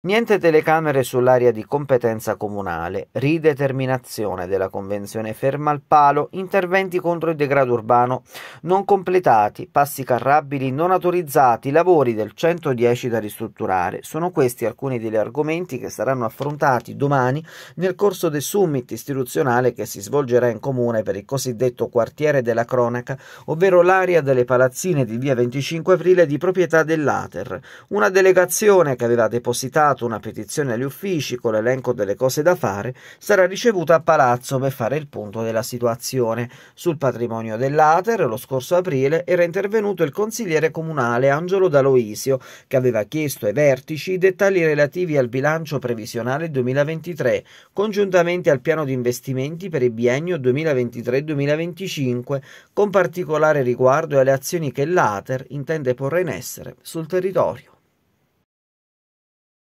Niente telecamere sull'area di competenza comunale, rideterminazione della convenzione ferma al palo, interventi contro il degrado urbano non completati, passi carrabili non autorizzati, lavori del 110 da ristrutturare. Sono questi alcuni degli argomenti che saranno affrontati domani nel corso del summit istituzionale che si svolgerà in comune per il cosiddetto quartiere della cronaca, ovvero l'area delle palazzine di via 25 aprile di proprietà dell'Ater. Una delegazione che aveva depositato inviato una petizione agli uffici con l'elenco delle cose da fare, sarà ricevuta a Palazzo per fare il punto della situazione. Sul patrimonio dell'Ater, lo scorso aprile, era intervenuto il consigliere comunale Angelo D'Aloisio, che aveva chiesto ai vertici i dettagli relativi al bilancio previsionale 2023, congiuntamente al piano di investimenti per il biennio 2023-2025, con particolare riguardo alle azioni che l'Ater intende porre in essere sul territorio.